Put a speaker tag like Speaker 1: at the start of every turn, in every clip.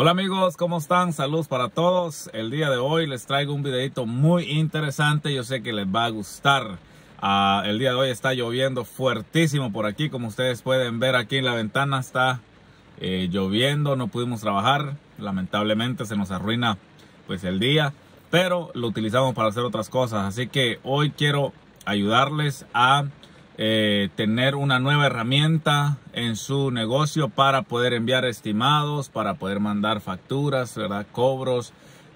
Speaker 1: Hola amigos, ¿cómo están? Saludos para todos. El día de hoy les traigo un videito muy interesante. Yo sé que les va a gustar. Ah, el día de hoy está lloviendo fuertísimo por aquí. Como ustedes pueden ver aquí en la ventana está eh, lloviendo. No pudimos trabajar. Lamentablemente se nos arruina pues el día. Pero lo utilizamos para hacer otras cosas. Así que hoy quiero ayudarles a eh, tener una nueva herramienta en su negocio para poder enviar estimados, para poder mandar facturas, ¿verdad? Cobros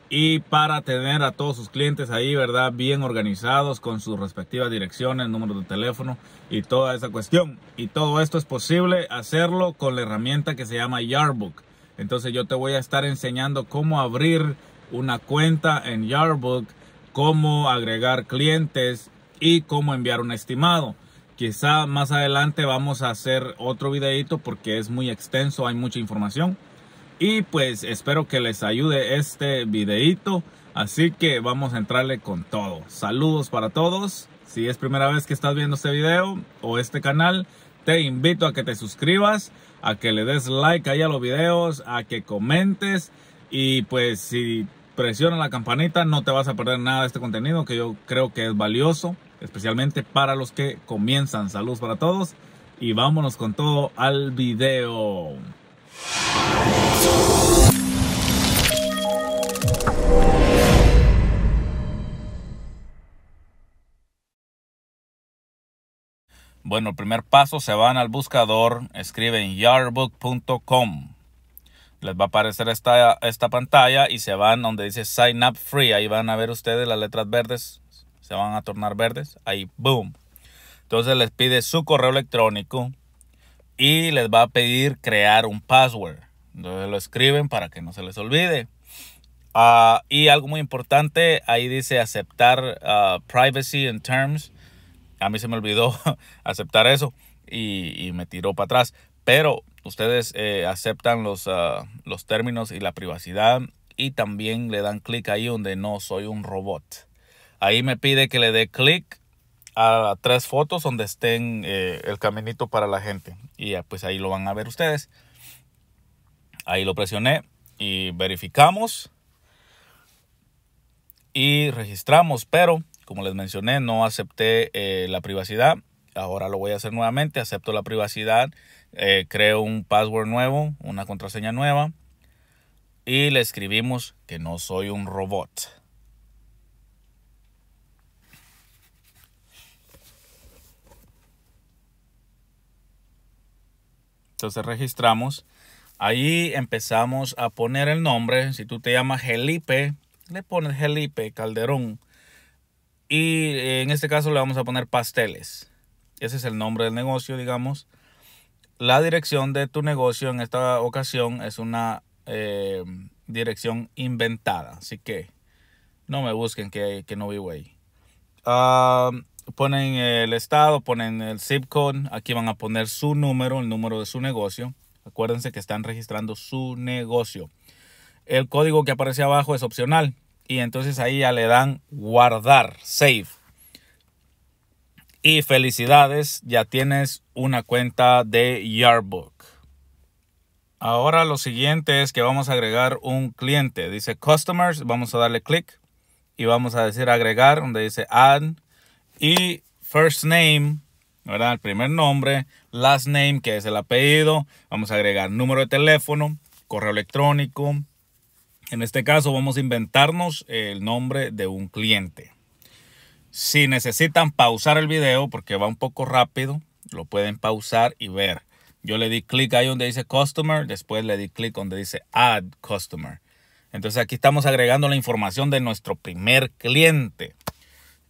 Speaker 1: y para tener a todos sus clientes ahí, ¿verdad? Bien organizados con sus respectivas direcciones, números de teléfono y toda esa cuestión. Y todo esto es posible hacerlo con la herramienta que se llama Yardbook. Entonces yo te voy a estar enseñando cómo abrir una cuenta en Yardbook, cómo agregar clientes y cómo enviar un estimado. Quizá más adelante vamos a hacer otro videito porque es muy extenso, hay mucha información. Y pues espero que les ayude este videito. Así que vamos a entrarle con todo. Saludos para todos. Si es primera vez que estás viendo este video o este canal, te invito a que te suscribas, a que le des like ahí a los videos, a que comentes y pues si presionas la campanita no te vas a perder nada de este contenido que yo creo que es valioso especialmente para los que comienzan. Saludos para todos y vámonos con todo al video. Bueno, el primer paso se van al buscador, escriben Yardbook.com Les va a aparecer esta, esta pantalla y se van donde dice Sign Up Free. Ahí van a ver ustedes las letras verdes se van a tornar verdes, ahí, boom. Entonces les pide su correo electrónico y les va a pedir crear un password. Entonces lo escriben para que no se les olvide. Ah, y algo muy importante, ahí dice aceptar ah, privacy and terms. A mí se me olvidó aceptar eso y, me tiró para atrás. Pero ustedes eh, aceptan los, ah, los términos y la privacidad y también le dan clic ahí donde no soy un robot. Ahí me pide que le dé clic a tres fotos donde estén eh, el caminito para la gente. Y pues ahí lo van a ver ustedes. Ahí lo presioné y verificamos. Y registramos, pero como les mencioné, no acepté eh, la privacidad. Ahora lo voy a hacer nuevamente. Acepto la privacidad. Eh, creo un password nuevo, una contraseña nueva. Y le escribimos que no soy un robot. Entonces registramos. Ahí empezamos a poner el nombre. Si tú te llamas Gelipe, le pones Felipe Calderón. Y eh, en este caso le vamos a poner pasteles. Ese es el nombre del negocio, digamos. La dirección de tu negocio en esta ocasión es una eh, dirección inventada. Así que no me busquen que, no vivo ahí. Ah ponen el estado, ponen el zip code, aquí van a poner su número, el número de su negocio. Acuérdense que están registrando su negocio. El código que aparece abajo es opcional y entonces ahí ya le dan guardar, save. Y felicidades, ya tienes una cuenta de Yardbook. Ahora lo siguiente es que vamos a agregar un cliente. Dice Customers, vamos a darle clic y vamos a decir agregar, donde dice Add y first name, ¿verdad? El primer nombre, last name, que es el apellido. Vamos a agregar número de teléfono, correo electrónico. En este caso vamos a inventarnos el nombre de un cliente. Si necesitan pausar el video porque va un poco rápido, lo pueden pausar y ver. Yo le di clic ahí donde dice Customer, después le di clic donde dice Add Customer. Entonces aquí estamos agregando la información de nuestro primer cliente.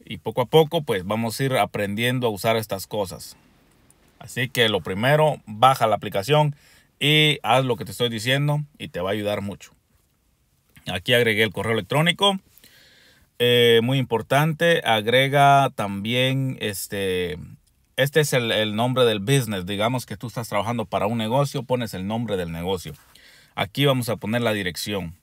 Speaker 1: Y poco a poco, pues vamos a ir aprendiendo a usar estas cosas. Así que lo primero, baja la aplicación y haz lo que te estoy diciendo y te va a ayudar mucho. Aquí agregué el correo electrónico. Eh, muy importante, agrega también este. Este es el, el nombre del business. Digamos que tú estás trabajando para un negocio, pones el nombre del negocio. Aquí vamos a poner la dirección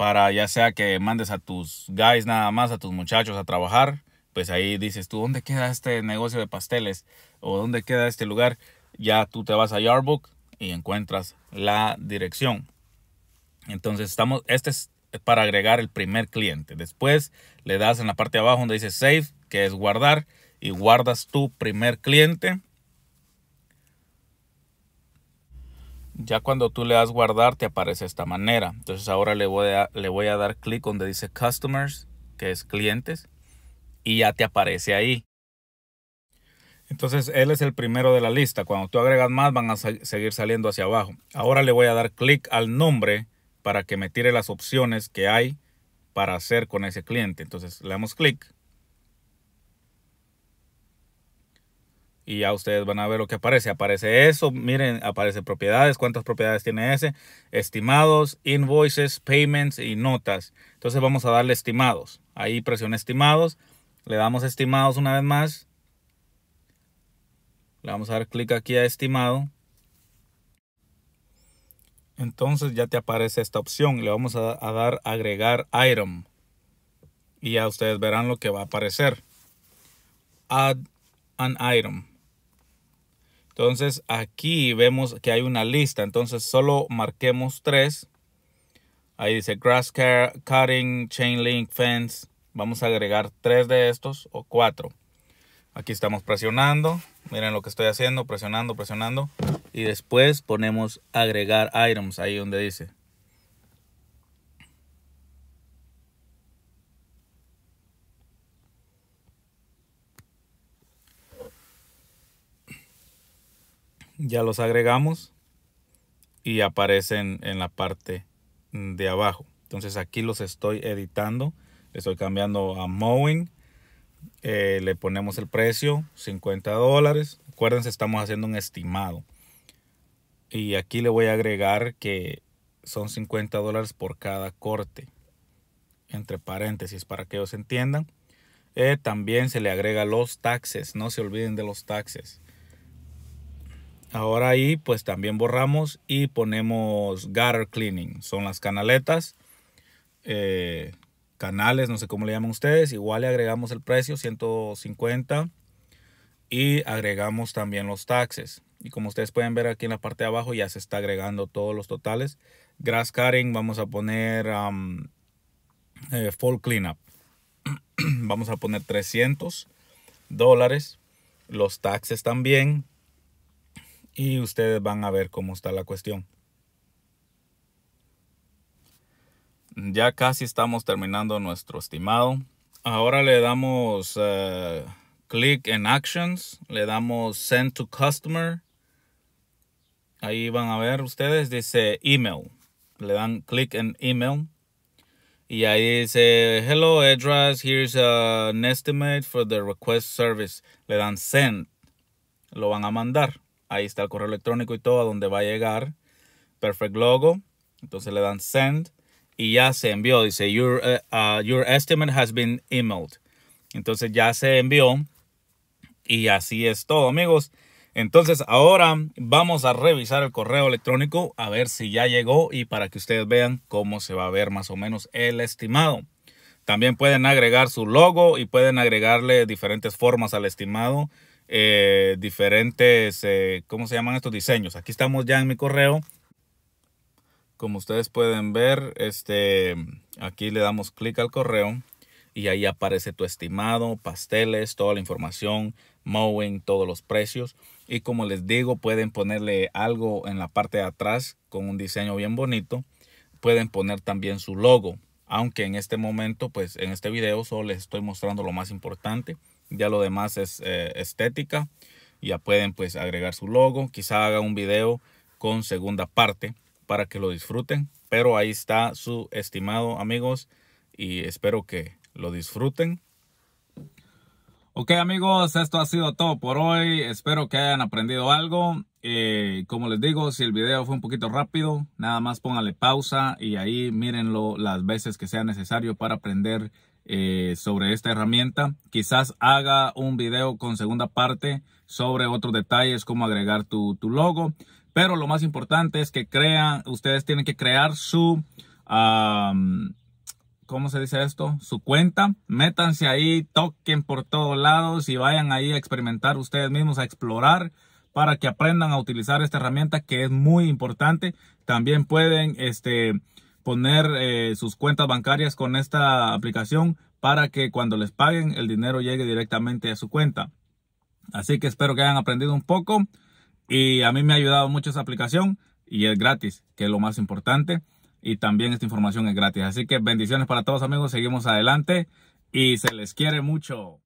Speaker 1: para ya sea que mandes a tus guys nada más, a tus muchachos a trabajar, pues ahí dices tú, ¿dónde queda este negocio de pasteles? ¿O dónde queda este lugar? Ya tú te vas a Yardbook y encuentras la dirección. Entonces estamos, este es para agregar el primer cliente. Después le das en la parte de abajo donde dice save, que es guardar, y guardas tu primer cliente ya cuando tú le das guardar te aparece de esta manera. Entonces ahora le voy a, le voy a dar clic donde dice customers, que es clientes, y ya te aparece ahí. Entonces él es el primero de la lista. Cuando tú agregas más van a seguir saliendo hacia abajo. Ahora le voy a dar clic al nombre para que me tire las opciones que hay para hacer con ese cliente. Entonces le damos clic y ya ustedes van a ver lo que aparece. Aparece eso, miren, aparece propiedades, cuántas propiedades tiene ese, estimados, invoices, payments y notas. Entonces vamos a darle estimados. Ahí presiona estimados, le damos estimados una vez más. Le vamos a dar clic aquí a estimado. Entonces ya te aparece esta opción. Le vamos a, a dar agregar item. Y ya ustedes verán lo que va a aparecer. Add an item. Entonces aquí vemos que hay una lista. Entonces solo marquemos tres. Ahí dice grass cutting, chain link, fence. Vamos a agregar tres de estos o cuatro. Aquí estamos presionando. Miren lo que estoy haciendo. Presionando, presionando. Y después ponemos agregar items. Ahí donde dice. ya los agregamos y aparecen en la parte de abajo. Entonces aquí los estoy editando. Estoy cambiando a Mowing. Eh, le ponemos el precio, 50 dólares. Acuérdense, estamos haciendo un estimado. Y aquí le voy a agregar que son 50 dólares por cada corte. Entre paréntesis, para que ellos entiendan. Eh, también se le agrega los taxes. No se olviden de los taxes. Ahora ahí pues también borramos y ponemos gutter cleaning. Son las canaletas, eh, canales, no sé cómo le llaman ustedes. Igual le agregamos el precio, 150. Y agregamos también los taxes. Y como ustedes pueden ver aquí en la parte de abajo ya se está agregando todos los totales. Grass cutting, vamos a poner um, eh, full cleanup. vamos a poner 300 dólares. Los taxes también y ustedes van a ver cómo está la cuestión. Ya casi estamos terminando nuestro estimado. Ahora le damos eh, click clic en Actions, le damos Send to Customer. Ahí van a ver ustedes, dice Email. Le dan click en Email. Y ahí dice, hello address, here's an estimate for the request service. Le dan send. Lo van a mandar. Ahí está el correo electrónico y todo a donde va a llegar. Perfect Logo. Entonces le dan send y ya se envió. Dice, your, eh, uh, your estimate has been emailed. Entonces ya se envió. Y así es todo, amigos. Entonces ahora vamos a revisar el correo electrónico a ver si ya llegó y para que ustedes vean cómo se va a ver más o menos el estimado. También pueden agregar su logo y pueden agregarle diferentes formas al estimado eh, diferentes, eh, ¿cómo se llaman estos diseños? Aquí estamos ya en mi correo. Como ustedes pueden ver, este, aquí le damos clic al correo y ahí aparece tu estimado, pasteles, toda la información, mowing, todos los precios. Y como les digo, pueden ponerle algo en la parte de atrás con un diseño bien bonito. Pueden poner también su logo, aunque en este momento, pues en este video solo les estoy mostrando lo más importante. Ya lo demás es eh, estética. Ya pueden pues agregar su logo. Quizá haga un video con segunda parte para que lo disfruten. Pero ahí está su estimado amigos y espero que lo disfruten. Ok amigos, esto ha sido todo por hoy. Espero que hayan aprendido algo. Eh, como les digo, si el video fue un poquito rápido, nada más póngale pausa y ahí mírenlo las veces que sea necesario para aprender eh, sobre esta herramienta. Quizás haga un video con segunda parte sobre otros detalles, como agregar tu, logo. Pero lo más importante es que crean, ustedes tienen que crear su, ¿cómo se dice esto? Su cuenta. Métanse ahí, toquen por todos lados y vayan ahí a experimentar ustedes mismos, a explorar para que aprendan a utilizar esta herramienta que es muy importante. También pueden, este, poner eh, sus cuentas bancarias con esta aplicación para que cuando les paguen el dinero llegue directamente a su cuenta. Así que espero que hayan aprendido un poco y a mí me ha ayudado mucho esa aplicación y es gratis, que es lo más importante. Y también esta información es gratis. Así que bendiciones para todos amigos, seguimos adelante y se les quiere mucho.